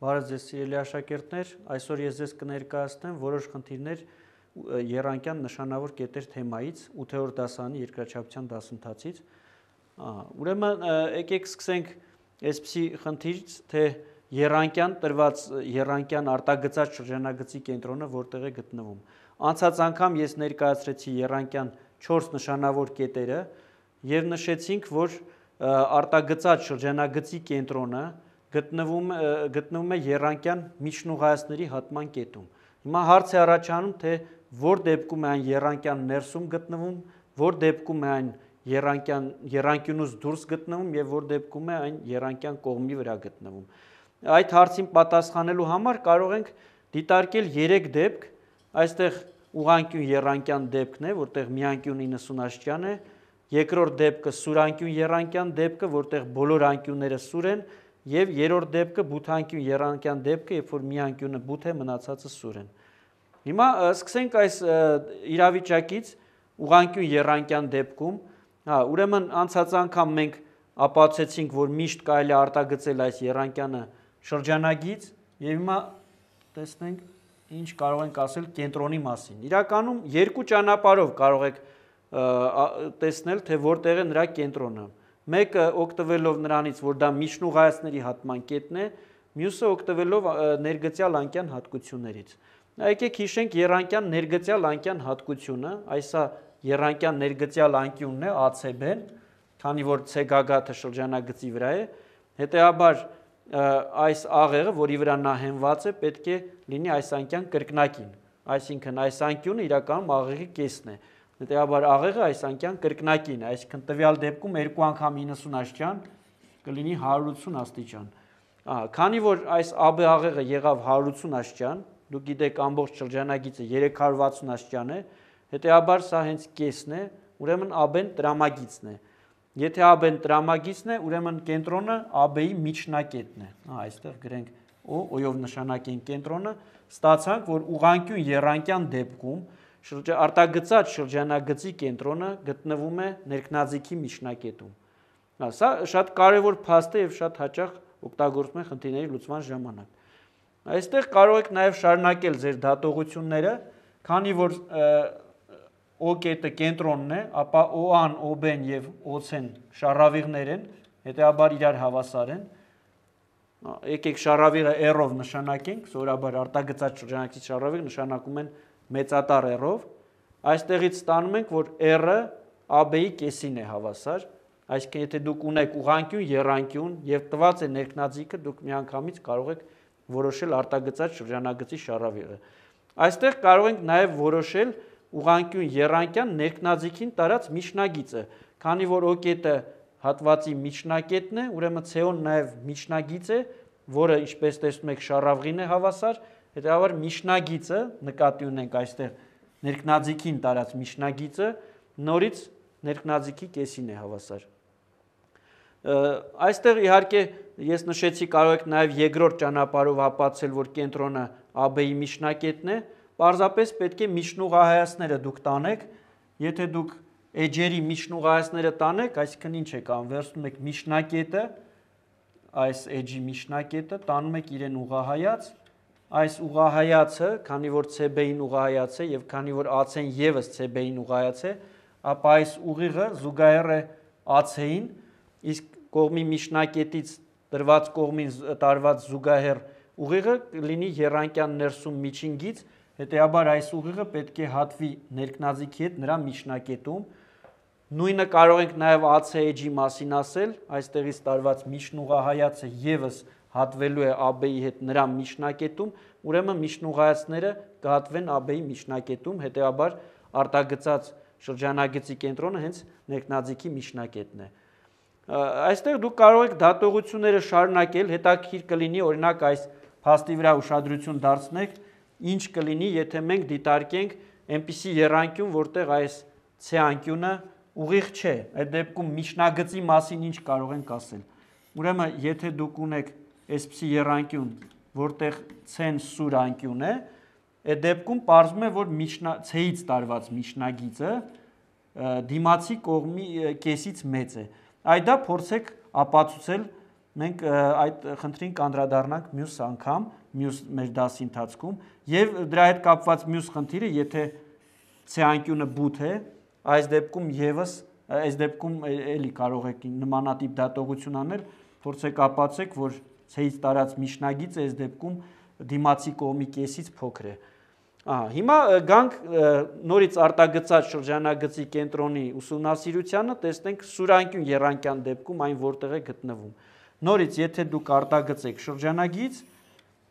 Բարև ձեզ սիրելի աշակերտներ, այսօր ես ձեզ կներկայացնեմ որոշ խնդիրներ երանկյան նշանավոր կետեր թեմայից 8-րդ դասանի երկրաչափության դասընթացից։ Ուրեմն եկեք սկսենք այսպիսի խնդիրից, թե երանկյան տրված երանկյան արտագծած շրջանագծի կենտրոնը որտեղ է գտնվում։ Անցած անգամ ես ներկայացրեցի երանկյան 4 նշանավոր կետերը եւ նշեցինք, որ արտագծած շրջանագծի կենտրոնը գտնվում գտնվում է Երանկյան միջնուղայացների հատման կետում։ Հիմա հարց է առաջանում, թե որ դեպքում է այն Երանկյան ներսում գտնվում, որ դեպքում է այն Երանկյան Երանկյունուց դուրս գտնվում եւ որ դեպքում է այն Երանկյան կողմի վրա գտնվում։ Այդ հարցին պատասխանելու համար կարող ենք դիտարկել 3 դեպք, այստեղ ուղանկյուն Երանկյան դեպքն է, որտեղ միանկյուն 90 աստիճան է, երկրորդ դեպքը սուրանկյուն Երանկյան դեպքը, որտեղ բոլոր անկյունները սուր են, Եվ երրորդ դեպքը բութանկյուն երանկյան դեպքը, երբ որ մի անկյունը բութ է, մնացածը սուր են։ Հիմա սկսենք այս իրավիճակից ուղանկյուն երանկյան դեպքում, հա, ուրեմն անցած անգամ մենք ապացուցեցինք, որ միշտ կարելի է արտագծել այս երանկյանը շրջանագից, եւ հիմա տեսնենք ինչ կարող ենք ասել կենտրոնի մասին։ Իրականում երկու ճանապարհով կարող եք տեսնել, թե որտեղ է նրա կենտրոնը մեկը օգտվելով նրանից, որ դա միջնուղայացների հատման կետն է, մյուսը օգտվելով ներգծյալ անկյան հատկություններից։ Եկեք հիշենք երանկյան ներգծյալ անկյան հատկությունը, այսա երանկյան ներգծյալ անկյունն է ACB-ն, քանի որ C գագաթը շրջանագծի վրա է, հետեաբար այս աղեղը, որի վրա նա հենված է, պետք է լինի այս անկյան կրկնակին, այսինքն այս անկյունը իրականում աղեղի կեսն է։ այս Դիտեաբար աղեղը այս անկյան կրկնակին, այսինքն տվյալ դեպքում 2 անգամ 90 աստիճան կլինի 180 աստիճան։ Ահա, քանի որ այս AB աղեղը եղավ 180 աստիճան, դուք գիտեք ամբողջ շրջանագիծը 360 աստիճան է, հետեաբար սա հենց կեսն է, ուրեմն AB-ն տրամագիծն է։ Եթե AB-ն տրամագիծն է, ուրեմն կենտրոնը AB-ի միջնակետն է։ Ահա, այստեղ գրենք O, O-ով նշանակենք կենտրոնը, ստացանք, որ ուղանկյուն եռանկյան դեպքում շրջա արտագծած շրջանագծի կենտրոնը գտնվում է ներքնաձիգի միջնակետում։ Սա շատ կարևոր փաստ է եւ շատ հաճախ օգտագործվում է խնդիրների լուծման ժամանակ։ Այստեղ կարող եք նաեւ շարունակել ձեր դատողությունները, քանի որ O կետը կենտրոնն է, ապա O-ան, O-ն եւ O-ն շարավիղներ են, հետեաբար իրար հավասար են։ Եկեք շարավիղը R-ով նշանակենք, զորաբար արտագծած շրջանակի շարավիղ նշանակում են 0.5 մեծատար r-ով, այստեղից ստանում ենք, որ r-ը AB-ի կեսին է հավասար, այսինքն եթե դուք ունեք ուղանկյուն, եռանկյուն եւ տված է ներքնաձիգը, դուք միանգամից կարող եք որոշել արտագծած շրջանագծի շարավիղը։ Այստեղ կարող ենք նաեւ որոշել ուղանկյուն եռանկյան ներքնաձիգին տարած միջնագիծը, քանի որ օկետը հատվածի միջնակետն է, ուրեմն C-ն նաեւ միջնագիծ է, որը ինչպես տեսնում եք շարավղին է հավասար, Հետևաբար Միշնագիծը, նկատի ունենք այստեղ ներքնաձիգին տարած Միշնագիծը, նորից ներքնաձիգի կեսին է հավասար։ Այստեղ իհարկե ես նշեցի կարող եք նաև երկրորդ ճանապարհով հապացել, որ կենտրոնը AB-ի միջնակետն է, պարզապես պետք է միջնուղահայացները դուք տանեք, եթե դուք edge-երի միջնուղահայացները տանեք, այսինքն ինչ եք անում, վերցնում եք միջնակետը, այս edge-ի միջնակետը, տանում եք իրեն ուղահայաց այս ուղահայացը, քանի որ CB-ին ուղահայաց է եւ քանի որ AC-ն եւս CB-ին ուղահայաց է, ապա այս ուղիղը զուգահեռ է AC-ին, իսկ կողմի միջնակետից դրված կողմին տարված զուգահեռ ուղիղը լինի երանկյան ներսում միջինգից, հետեաբար այս ուղիղը պետք է հատվի ներքնազիքի հետ նրա միջնակետում։ Նույնը կարող ենք նաև AC edge-ի մասին ասել, այստեղից տարված միջնուղահայացը եւս 0.5 հատվելու է ԱԲ-ի հետ նրա միջնակետում, ուրեմն միջնուղայացները կհատվեն ԱԲ-ի միջնակետում, հետեւաբար արտագծած շրջանագծի կենտրոնը հենց ներքնաձիգի միջնակետն է։ Այստեղ դուք կարող եք դատողությունները շարունակել, հետաքրքիր կլինի օրինակ այս փաստի վրա ուշադրություն դարձնեք, ինչ կլինի, եթե մենք դիտարկենք այնպիսի երանգյուն, որտեղ այս C անկյունը ուղիղ չէ։ Այդ դեպքում միջնագծի մասին ինչ կարող ենք ասել։ Ուրեմն, եթե դուք ունեք այսպիսի երանկյուն, որտեղ ցենսուր անկյուն է, այդ դեպքում ողրում է, որ միջնա ցեից տարված միջնագիծը դիմացի կողմի կեսից մեծ է։ Այդա փորձեք ապացուցել մենք այդ խնդրին կանդրադառնանք մյուս անգամ, մյուս մեր դասի ընթացքում եւ դրա հետ կապված մյուս խնդիրը, եթե C անկյունը բութ է, այս դեպքում եւս այս դեպքում էլի կարող եք նմանատիպ դատողություն անել, փորձեք ապացուցեք, որ ցեից տարած միջնագիծը այս դեպքում դիմացի կողմի կեսից փոքր է։ Ահա, հիմա գանք նորից արտագծած շրջանագծի կենտրոնի ուսումնասիրությանը, տեսնենք սուրանկյուն երանկյան դեպքում այն որտեղ է գտնվում։ Նորից, եթե դուք արտագծեք շրջանագից,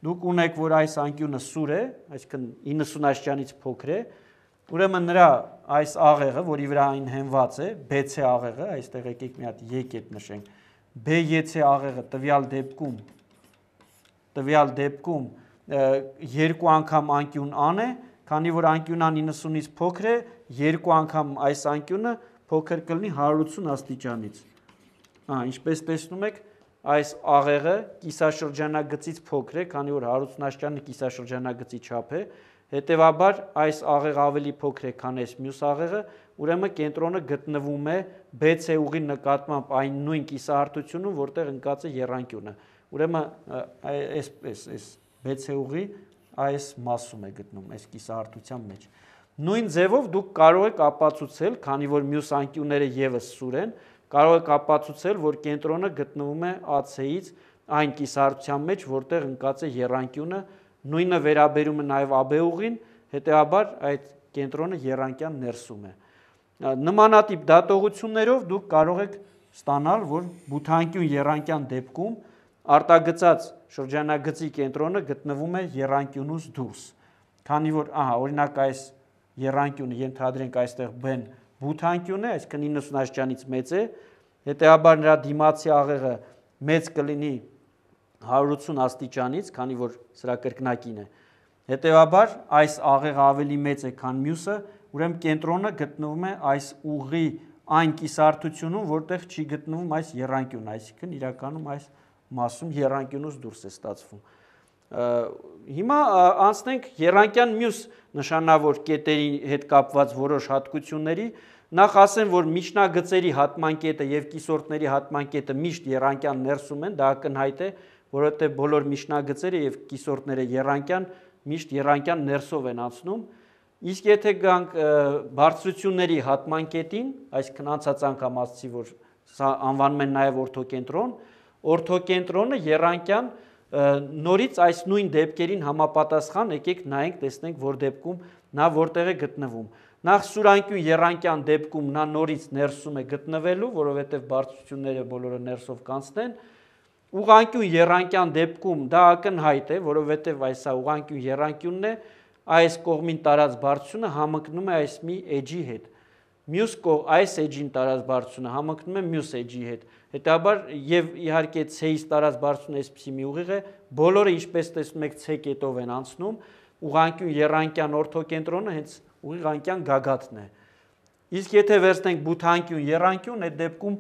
դուք ունեք, որ այս անկյունը սուր է, այսինքն 90 աստիճանից փոքր է, ուրեմն նրա այս աղեղը, որի վրա այն հենված է, BC աղեղը, այստեղ եկեք մի հատ եկետ նշենք, B-ից աղեղը տվյալ դեպքում տվյալ դեպքում երկու անգամ անկյուն ան է, քանի որ անկյունան 90-ից փոքր է, երկու անգամ այս անկյունը փոքր կլինի 180 աստիճանից։ Ահա, ինչպես տեսնում եք, այս աղեղը կիսաշրջանագծից փոքր է, քանի որ հարուստնաշճանը կիսաշրջանագծի չափ է, հետևաբար այս աղեղը ավելի փոքր է, քան այս մյուս աղեղը, ուրեմն կենտրոնը գտնվում է BC ուղի նկատմամբ այն նույն կիսահարտությունում, որտեղ ընկած է երանկյունը։ Ուրեմն այս այս այս BC ուղի այս մասում է գտնվում, այս կիսահարտության մեջ։ Նույն ձևով դուք կարող եք ապացուցել, քանի որ մյուս անկյունները եւս սուր են, կարող եք ապացուցել, որ կենտրոնը գտնվում է AC-ից այն կիսարության մեջ, որտեղ ընկած է երանկյունը, նույնը վերաբերում է նաև AB ուղին, հետեւաբար այդ կենտրոնը երանկյան ներսում է։ Նմանատիպ դատողություններով դուք կարող եք ստանալ, որ բութանկյուն երանկյան դեպքում արտագծած շրջանագծի կենտրոնը գտնվում է երանկյունուց դուրս։ Քանի որ, ահա, օրինակ այս երանկյունը ենթադրենք այստեղ B-ն բութանկյուն է, այսինքն 90 աստիճանից մեծ է, հետեաբար նրա դիմացի աղեղը մեծ կլինի 180 աստիճանից, քանի որ սրա կրկնակին է։ Հետևաբար այս աղեղը ավելի մեծ է, քան մյուսը, ուրեմն կենտրոնը գտնվում է այս ուղի այն կիսարտությունում, որտեղ չի գտնվում այս երանգյունը, այսինքն իրականում այս մասում երանգյունուց դուրս է ստացվում։ Հիմա անցնենք Երանկյան մյուս նշանավոր կետերի հետ կապված որոշ հատկությունների։ Նախ ասեմ, որ միջնագծերի հատման կետը եւ կիսորդների հատման կետը միշտ Երանկյան ներսում են, դա ակնհայտ է, որովհետեւ բոլոր միջնագծերը եւ կիսորդները Երանկյան միշտ Երանկյան ներսով են անցնում։ Իսկ եթե գանք բարձրությունների հատման կետին, այսինքն անցած անգամ ասացի, որ սա անվանում են նաեւ օրթոկենտրոն, օրթոկենտրոնը Երանկյան ներսում նորից այս նույն դեպքերին համապատասխան եկեք նայենք տեսնենք որ դեպքում նա որտեղ է գտնվում նախ սուրանքյուն երանկյան դեպքում նա նորից ներսում է գտնվելու որովհետև բարձությունները բոլորը ներսով կանցնեն ուղանկյուն երանկյան դեպքում դա ակնհայտ է որովհետև այսա ուղանկյուն երանկյունն է այս կողմին տարած բարձությունը համընկնում է այս մի edge-ի հետ մյուս կող այս edge-ին տարած բարձությունը համընկնում է մյուս edge-ի հետ Հետաբար եւ իհարկե C-ից տարած բարձունը այսպիսի մի ուղիղ է, բոլորը ինչպես տեսնում եք C կետով են անցնում, ուղանկյուն երանկյան օրթոկենտրոնը հենց ուղիղանկյան գագաթն է։ Իսկ եթե վերցնենք բութանկյուն երանկյուն, այդ դեպքում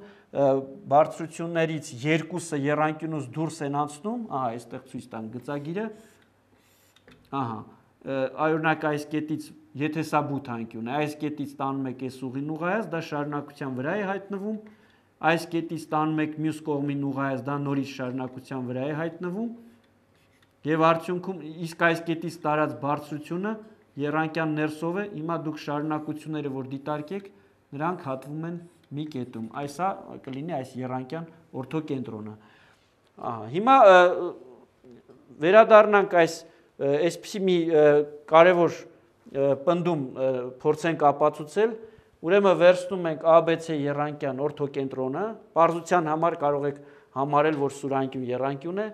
բարձրություններից երկուսը երանկյունուց դուրս են անցնում, ահա այստեղ ցույց տան գծագիրը։ Ահա այօրնակ այս կետից եթե սա բութանկյուն է, այս կետից տանում եք այս ուղին ուղայած, դա շարունակության վրա է հայտնվում այս կետից տանում եք մյուս կողմին ուղայած դա նորից շարունակության վրա է հայտնվում եւ արդյունքում իսկ այս կետից տարած բարձրությունը երանկյան ներսով է հիմա դուք շարունակությունները որ դիտարկեք նրանք հատվում են մի կետում այսա կլինի այս երանկյան օրթոկենտրոնը ահա հիմա վերադառնանք այս այսպիսի մի կարևոր պնդում փորձենք ապացուցել Ուրեմն վերցնում ենք ABC երանկյան օրթոկենտրոնը, բարձության համար կարող եք համարել, որ սուրանքյուն երանկյուն է,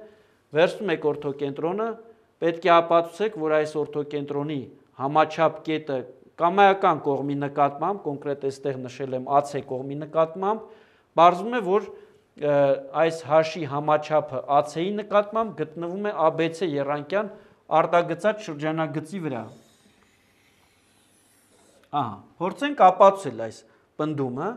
վերցնում եք օրթոկենտրոնը, պետք է ապացուցեք, որ այս օրթոկենտրոնի համաչափ կետը կամայական կողմի նկատմամբ, կոնկրետ այստեղ նշել եմ AC կողմի նկատմամբ, բարձվում է, որ այս հաշի համաչափը AC-ի նկատմամբ գտնվում է ABC երանկյան արտագծած շրջանագծի վրա։ Ահա, փորձենք ապացուցել այս բնդումը։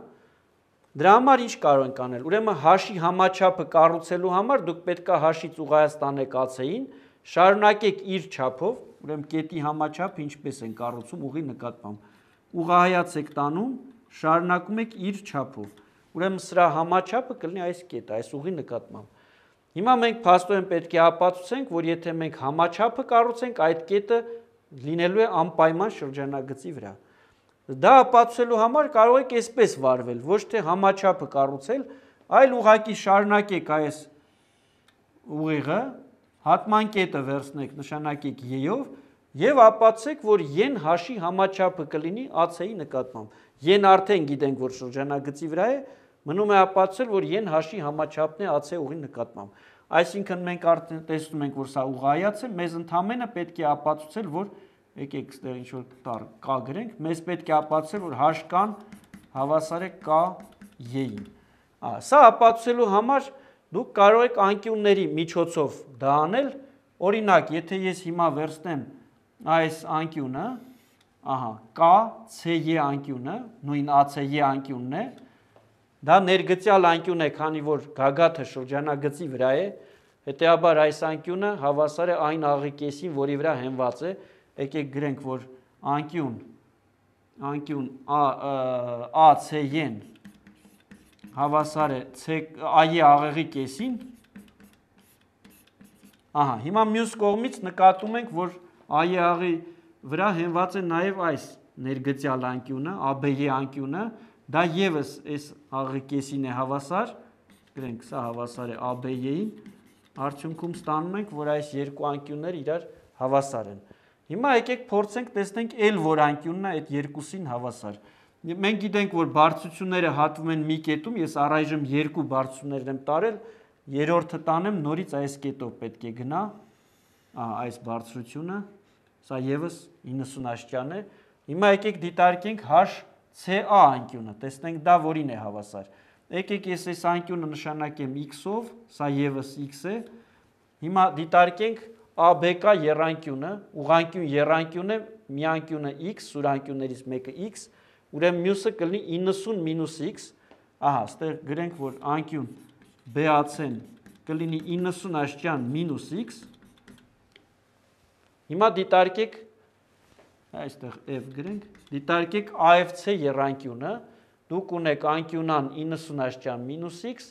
Դրա համար ինչ կարող ենք անել։ Ուրեմն հաշի համաչափը կառուցելու համար դուք պետքա հաշից ուղայած տանեք ացային, շարունակեք իր չափով, ուրեմն կետի համաչափը ինչպես են կառուցում ուղի նկատմամբ։ Ուղայացեք տանում, շարունակում եք իր չափով։ Ուրեմն սրա համաչափը կլինի այս կետը, այս ուղի նկատմամբ։ Հիմա մենք փաստորեն պետք է ապացուցենք, որ եթե մենք համաչափը կառուցենք, այդ կետը լինելու է անպայման շրջանագծի վրա։ Դա ապացուցելու համար կարող եք այսպես վարվել, ոչ թե համաչափը կառուցել, այլ ուղակի շարունակեք այս ուղիղը, հատման կետը վերցնեք, նշանակեք ե-ով եւ ապացուցեք, որ են հաշի համաչափը կլինի ացեի նկատմամբ։ Են արդեն գիտենք, որ շրջանագծի վրա է, մնում է ապացուցել, որ են հաշի համաչափն է ացե ուղի նկատմամբ։ Այսինքն մենք արդեն տեսնում ենք, որ սա ուղայաց է, մեզ ընդամենը պետք է ապացուցել, որ եկեք այստեղ ինչ որ տար կա գրենք, մեզ պետք է ապացուցել, որ h կան հավասար է կա y-ին։ Սա ապացուցելու համար դուք կարող եք անկյունների միջոցով դա անել։ Օրինակ, եթե ես հիմա վերցնեմ այս անկյունը, ահա, կա CY անկյունը, նույն ACY անկյունն է։ Դա ներգծյալ անկյուն է, քանի որ գագաթը շրջանագծի վրա է։ Հետեաբար այս անկյունը հավասար է այն աղի կեսին, որի վրա հենված է եկեք գրենք, որ անկյուն, անկյուն ACN հավասար է այի աղեղի կեսին, ահա, հիմա մյուս կողմից նկատում ենք, որ այի աղի վրա հենված է նաև այս ներգծյալ անկյունը, աբեի անկյունը, դա եվս այս աղի կեսին է հավասար, գրենք, սա հավասար է աբեյեին, արդյունքում ստանում ենք, որ այս երկու անկյուններ իրար հավասար են։ Հիմա եկեք փորձենք տեսնենք այլ որ անկյունն է այդ երկուսին հավասար։ Մենք գիտենք, որ բարձությունները հատվում են մի կետում, ես առայժմ երկու բարձություններ եմ տարել, երրորդը տանեմ նորից այս կետով պետք է գնա, Ա, այս բարձրությունը, սա եւս 90 աստիճան է։ Հիմա եկեք դիտարկենք HCA անկյունը, տեսնենք դա որին է հավասար։ Եկեք ես այս անկյունը նշանակեմ x-ով, սա եւս x է։ Հիմա դիտարկենք 0 ABK երանկյունը, ուղանկյուն երանկյունը, միանկյունը x, սուրանկյուններից մեկը x, ուրեմն մյուսը կլինի 90 x, ահա, ստեղ գրենք, որ անկյուն BAC-ն կլինի 90 աստիճան x։ Հիմա դիտարկեք այստեղ f գրենք, դիտարկեք AFC երանկյունը, դուք ունեք անկյունան 90 աստիճան x,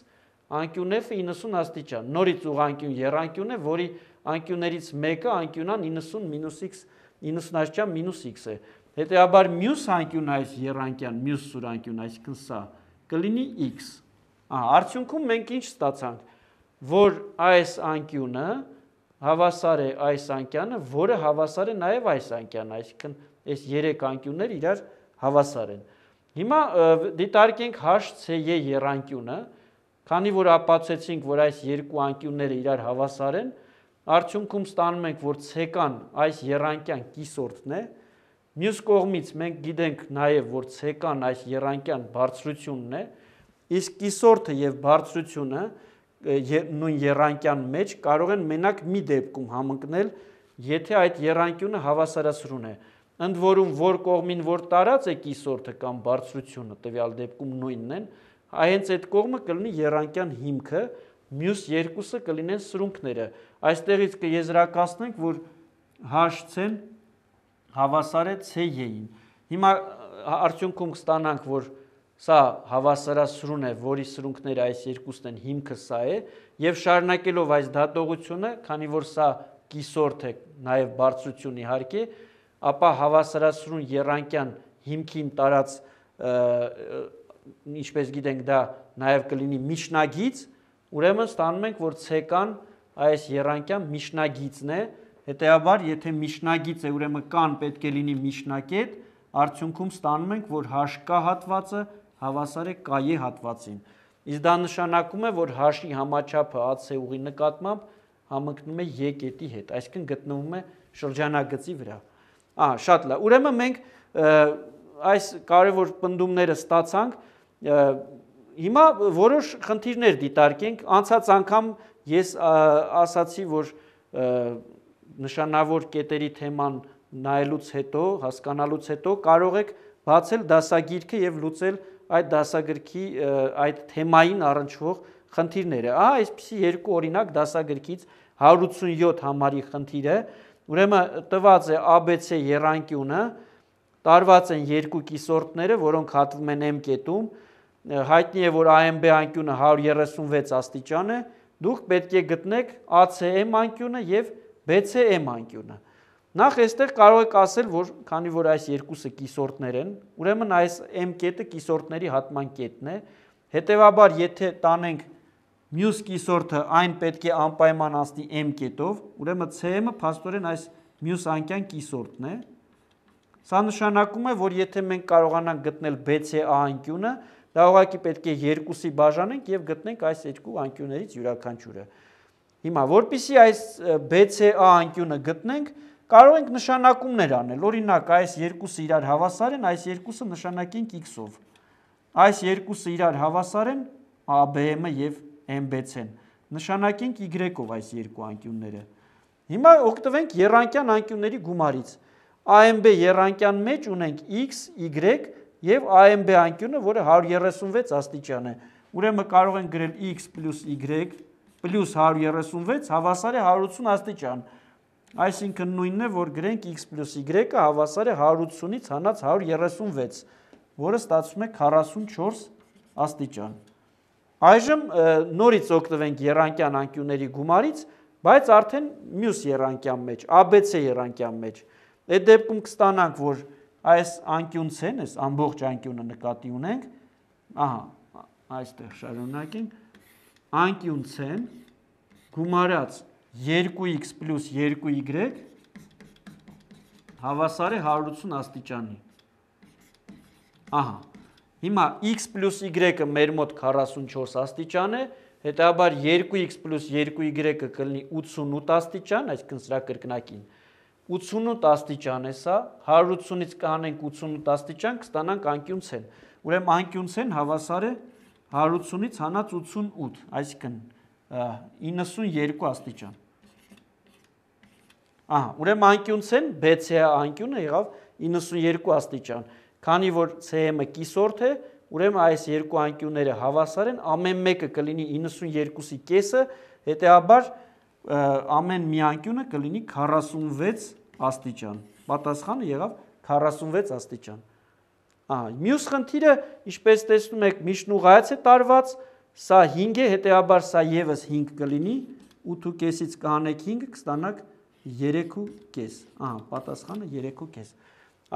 անկյուն f-ը 90 աստիճան։ Նորից ուղանկյուն երանկյուն է, որի անկյուններից մեկը անկյունան 90 մինուս x 90 աճյան մինուս x է։ Հետեաբար մյուս անկյուն այս երանկյան, մյուս սուրանկյուն, այսինքն սա կլինի x։ Ահա արդյունքում մենք ինչ ստացանք, որ այս անկյունը հավասար է այս անկյանը, որը հավասար է նաև այս անկյանը, այսինքն այս երեք անկյունները իրար հավասար են։ Հիմա դիտարկենք HCE երանկյունը, քանի որ ապացուցեցինք, որ այս երկու անկյունները իրար հավասար են, Արդյունքում ստանում ենք, որ ցեկան այս երանկյան կիսորդն է։ Մյուս կողմից մենք գիտենք նաև, որ ցեկան այս երանկյան բարձրությունն է, իսկ կիսորդը եւ բարձրությունը նույն երանկյան մեջ կարող են մենակ մի դեպքում համընկնել, եթե այդ երանկյունը հավասարասրուն է։ Ընդ որում որ կողմին որ տարած է կիսորդը կամ բարձրությունը տվյալ դեպքում նույնն են, հենց այդ կողմը կլինի երանկյան հիմքը, մյուս երկուսը կլինեն սրունքները։ Այստեղից կեզրակացնենք, որ HC-ն հավասար է C-ին։ Հիմա արդյունքում կստանանք, որ սա հավասարասրուն է, որի սրունքները այս երկուսն են, հիմքը սա է, եւ շարունակելով այս դատողությունը, քանի որ սա կիսորդ է, նաեւ բարձրություն իհարկե, ապա հավասարասրուն երանկյան հիմքին տարած ինչպես գիտենք դա նաև կլինի միջնագից, ուրեմն ստանում ենք, որ ցեկան այս երանկյա միջնագիծն է, հետեաբար եթե միջնագիծ է, ուրեմն կան պետք է լինի միջնակետ, արդյունքում ստանում ենք, որ հաշկա հատվածը հավասար է կայե հատվածին։ Իսկ դա նշանակում է, որ հաշի համաչափը AC ուղի նկատմամբ համընկնում է եկետի հետ, այսինքն գտնվում է շրջանագծի վրա։ Ահա, շատ լավ։ Ուրեմն մենք այս կարևոր պնդումները ստացանք Հիմա որոշ խնդիրներ դիտարկենք, անցած անգամ ես ասացի, որ նշանավոր կետերի թեման նայելուց հետո, հասկանալուց հետո կարող եք բացել դասագիրքը եւ լուծել այդ դասագրքի այդ թեմային առնչվող խնդիրները։ Ահա այսպիսի երկու օրինակ դասագրքից 187 համարի խնդիրը, ուրեմն տված է ABC երանգյունը, տարված են երկու կիսորդները, որոնք հատվում են M կետում, հայտնի է, որ AMB անկյունը 136 աստիճան է, դուք պետք է գտնեք ACM անկյունը եւ BCM անկյունը։ Նախ այստեղ կարող եք ասել, որ քանի որ այս երկուսը կիսորդներ են, ուրեմն այս M կետը կիսորդների հատման կետն է։ Հետևաբար, եթե տանենք մյուս կիսորդը, այն պետք է անպայման անցնի M կետով, ուրեմն CM-ը փաստորեն այս մյուս անկյան կիսորդն է։ Սա նշանակում է, որ եթե մենք կարողանանք գտնել BCA անկյունը, Դա ուղղակի պետք է երկուսի բաժանենք եւ գտնենք այս երկու անկյուններից յուրաքանչյուրը։ Հիմա որpիսի այս BCA անկյունը գտնենք, կարող ենք նշանակումներ անել։ Օրինակ, այս երկուսը իրար հավասար են, այս երկուսը նշանակենք x-ով։ Այս երկուսը իրար հավասար են ABM-ը եւ MBC-ն։ Նշանակենք y-ով այս երկու անկյունները։ Հիմա օգտվենք երանկյան անկյունների գումարից։ AMB երանկյան մեջ ունենք x, y եւ AMB անկյունը, որը 136 աստիճան է։ Ուրեմն կարող են գրել x + y + 136 հավասար է 180 աստիճան։ Այսինքն նույնն է, որ գրենք x + y-ը հավասար է 180-ից հանած 136, որը ստացվում է 44 աստիճան։ Այժմ նորից օգտվենք երանկյան անկյունների գումարից, բայց արդեն մյուս երանկյան մեջ, ABC երանկյան մեջ։ Այդ դեպքում կստանանք, որ 1 այս անկյունցեն, այս ամբողջ անկյունը նկատի ունենք, ահա, այստեղ շարունակենք, անկյունցեն գումարած 2x պլուս 2y հավասար է 180 աստիճանի։ Ահա, հիմա x պլուս y-ը մեր մոտ 44 աստիճան է, հետաբար 2x պլուս 2y-ը կլնի 88 աստիճան, այսքն սրա կրկնակին։ 88 աստիճան է սա, 180-ից կանենք 88 աստիճան, կստանանք անկյուն ցեն։ Ուրեմն անկյուն ցեն հավասար է 180-ից հանած 88, այսինքն 92 աստիճան։ Ահա, ուրեմն անկյուն ցեն BCA հա անկյունը եղավ 92 աստիճան։ Քանի որ CM-ը կիսորդ է, ուրեմն այս երկու անկյունները հավասար են, ամեն մեկը կլինի 92-ի կեսը, հետեաբար ամեն մի անկյունը կլինի 46 աստիճան։ Պատասխանը եղավ 46 աստիճան։ Ահա, մյուս խնդիրը, ինչպես տեսնում եք, միշնուղայաց է տարված, սա 5 է, հետեաբար սա եւս 5 կլինի, 8.5-ից կանեք 5, կստանաք 3.5։ Ահա, պատասխանը 3.5։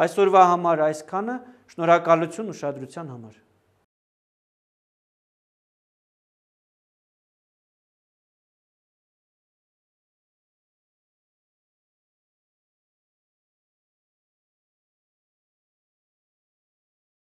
Այսօրվա համար այսքանը, շնորհակալություն ուշադրության համար։